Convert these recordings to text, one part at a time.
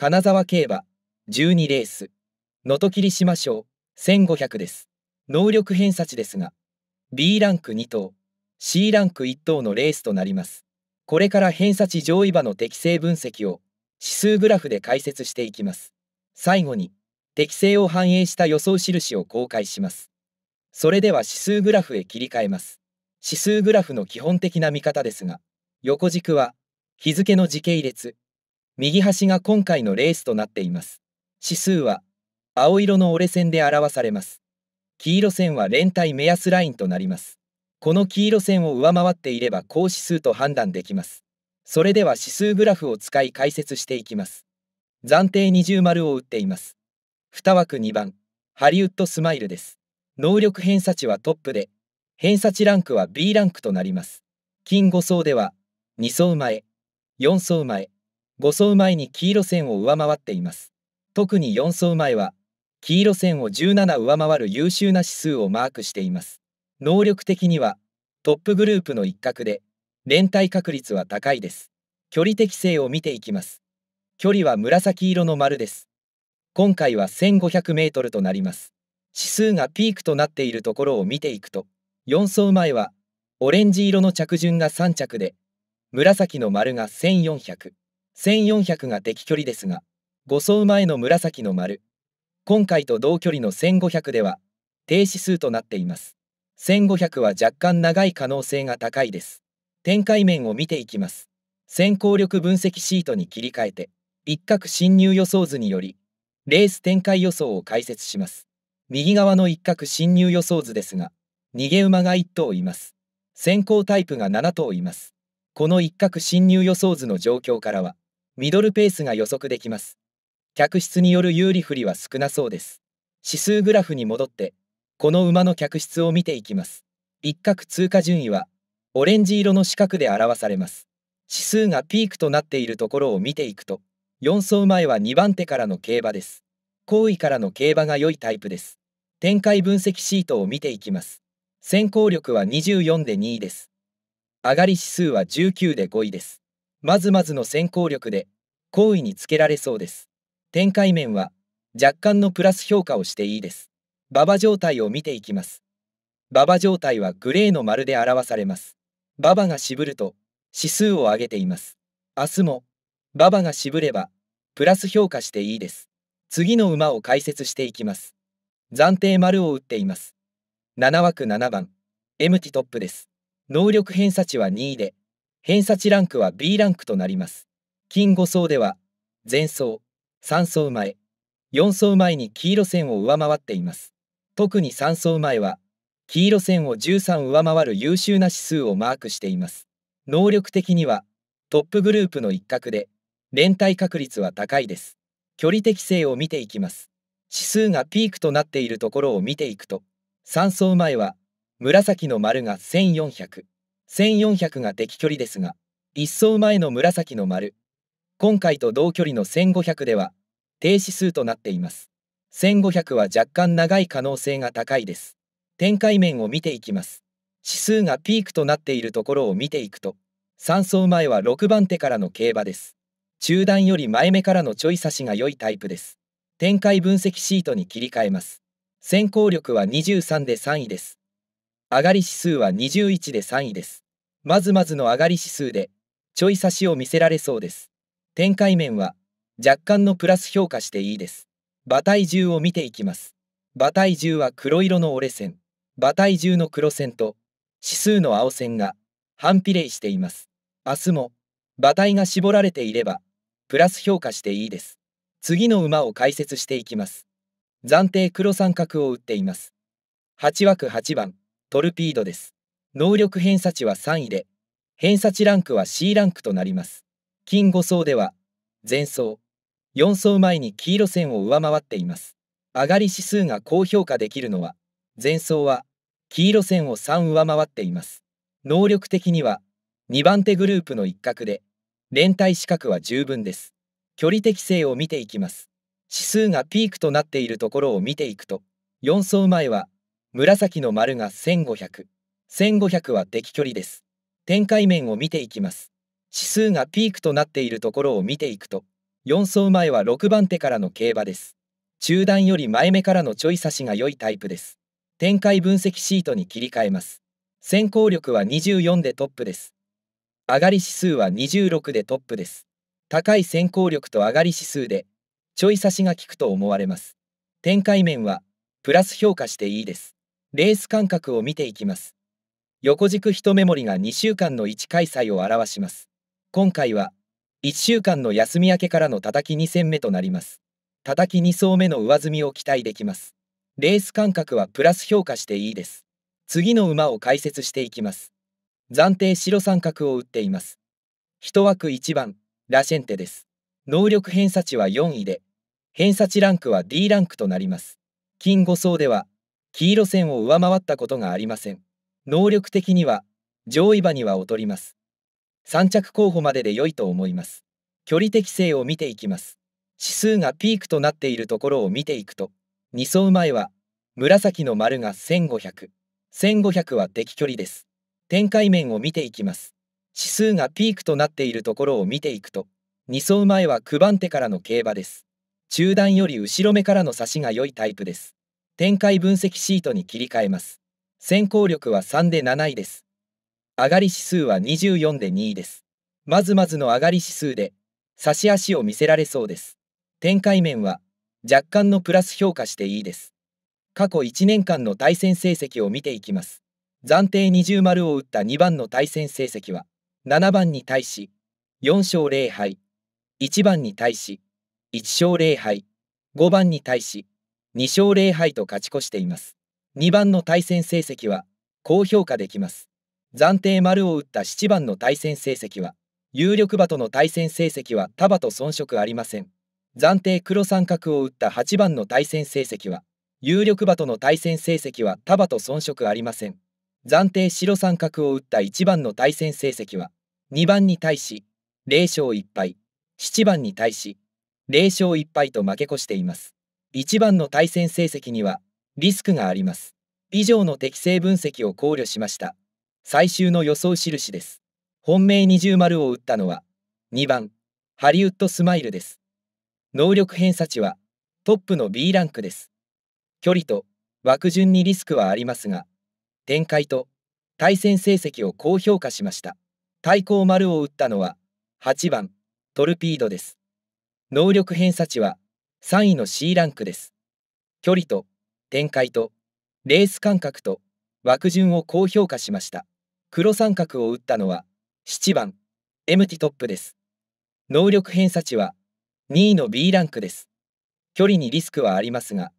金沢競馬12レース能登霧島賞1500です能力偏差値ですが B ランク2等 C ランク1等のレースとなりますこれから偏差値上位馬の適正分析を指数グラフで解説していきます最後に適正を反映した予想印を公開しますそれでは指数グラフへ切り替えます指数グラフの基本的な見方ですが横軸は日付の時系列右端が今回のレースとなっています。指数は青色の折れ線で表されます。黄色線は連帯目安ラインとなります。この黄色線を上回っていれば高指数と判断できます。それでは指数グラフを使い解説していきます。暫定二重丸を打っています。2枠2番、ハリウッドスマイルです。能力偏差値はトップで、偏差値ランクは B ランクとなります。金5層では、2層前、4層前、5走前に黄色線を上回っています。特に4走前は、黄色線を17上回る優秀な指数をマークしています。能力的には、トップグループの一角で、連帯確率は高いです。距離適性を見ていきます。距離は紫色の丸です。今回は1500メートルとなります。指数がピークとなっているところを見ていくと、4走前は、オレンジ色の着順が3着で、紫の丸が1400。1400が敵距離ですが、5走前の紫の丸、今回と同距離の1500では、停止数となっています。1500は若干長い可能性が高いです。展開面を見ていきます。先行力分析シートに切り替えて、一角侵入予想図により、レース展開予想を解説します。右側の一角侵入予想図ですが、逃げ馬が1頭います。先行タイプが7頭います。この一角侵入予想図の状況からは、ミドルペースが予測できます。客室による有利不利は少なそうです。指数グラフに戻って、この馬の客室を見ていきます。一角通過順位は、オレンジ色の四角で表されます。指数がピークとなっているところを見ていくと、4走前は2番手からの競馬です。後位からの競馬が良いタイプです。展開分析シートを見ていきます。先行力は24で2位です。上がり指数は19で5位です。まずまずの先行力で好位につけられそうです展開面は若干のプラス評価をしていいです馬場状態を見ていきます馬場状態はグレーの丸で表されます馬場が渋ると指数を上げています明日も馬場が渋ればプラス評価していいです次の馬を解説していきます暫定丸を打っています7枠7番エムティトップです能力偏差値は2位で偏差値ランクは B ランクとなります。金5層では、前層、3層前、4層前に黄色線を上回っています。特に3層前は、黄色線を13上回る優秀な指数をマークしています。能力的には、トップグループの一角で、連帯確率は高いです。距離適性を見ていきます。指数がピークとなっているところを見ていくと、3層前は、紫の丸が1400。1400が敵距離ですが、1走前の紫の丸、今回と同距離の1500では、低指数となっています。1500は若干長い可能性が高いです。展開面を見ていきます。指数がピークとなっているところを見ていくと、3走前は6番手からの競馬です。中段より前目からのちょい差しが良いタイプです。展開分析シートに切り替えます。先行力は23で3位です。上がり指数は21で3位です。まずまずの上がり指数で、ちょい差しを見せられそうです。展開面は、若干のプラス評価していいです。馬体重を見ていきます。馬体重は黒色の折れ線、馬体重の黒線と、指数の青線が、反比例しています。明日も、馬体が絞られていれば、プラス評価していいです。次の馬を解説していきます。暫定黒三角を打っています。8枠8番。トルピードです。能力偏差値は3位で、偏差値ランクは C ランクとなります。金5層では、前層4層前に黄色線を上回っています。上がり指数が高評価できるのは、前層は黄色線を3上回っています。能力的には2番手グループの一角で、連帯資格は十分です。距離適性を見ていきます。指数がピークとなっているところを見ていくと、4層前は紫の丸が1500。1500は出距離です。展開面を見ていきます。指数がピークとなっているところを見ていくと、4走前は6番手からの競馬です。中段より前目からのちょい差しが良いタイプです。展開分析シートに切り替えます。先行力は24でトップです。上がり指数は26でトップです。高い先行力と上がり指数で、ちょい差しが効くと思われます。展開面は、プラス評価していいです。レース間隔を見ていきます。横軸一目盛りが2週間の1開催を表します。今回は、1週間の休み明けからの叩き2戦目となります。叩き2層目の上積みを期待できます。レース間隔はプラス評価していいです。次の馬を解説していきます。暫定白三角を打っています。1枠1番、ラシェンテです。能力偏差値は4位で、偏差値ランクは D ランクとなります。金5層では、黄色線を上回ったことがありません。能力的には上位馬には劣ります。3着候補までで良いと思います。距離適性を見ていきます。指数がピークとなっているところを見ていくと、2走前は紫の丸が1500、1500は敵距離です。展開面を見ていきます。指数がピークとなっているところを見ていくと、2走前は9番手からの競馬です。中段より後ろ目からの差しが良いタイプです。展開分析シートに切り替えます。先行力は3で7位です。上がり指数は24で2位です。まずまずの上がり指数で、差し足を見せられそうです。展開面は、若干のプラス評価していいです。過去1年間の対戦成績を見ていきます。暫定20丸を打った2番の対戦成績は、7番に対し、4勝0敗、1番に対し、1勝0敗、5番に対し、2勝0敗と勝ち越しています。2番の対戦成績は高評価できます。暫定丸を打った7番の対戦成績は有力馬との対戦成績は束と遜色ありません。暫定黒三角を打った8番の対戦成績は有力馬との対戦成績は束と遜色ありません。暫定白三角を打った1番の対戦成績は2番に対し0勝1敗7番に対し0勝1敗と負け越しています。1番の対戦成績にはリスクがあります。以上の適正分析を考慮しました。最終の予想印です。本命二重丸を打ったのは2番ハリウッドスマイルです。能力偏差値はトップの B ランクです。距離と枠順にリスクはありますが、展開と対戦成績を高評価しました。対抗丸を打ったのは8番トルピードです。能力偏差値は3位の C ランクです。距離と展開とレース間隔と枠順を高評価しました。黒三角を打ったのは7番エムティトップです。能力偏差値は2位の B ランクです。距離にリスクはありますが、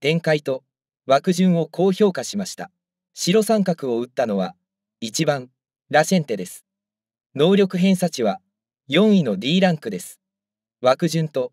展開と枠順を高評価しました。白三角を打ったのは1番ラシェンテです。能力偏差値は4位の D ランクです。枠順と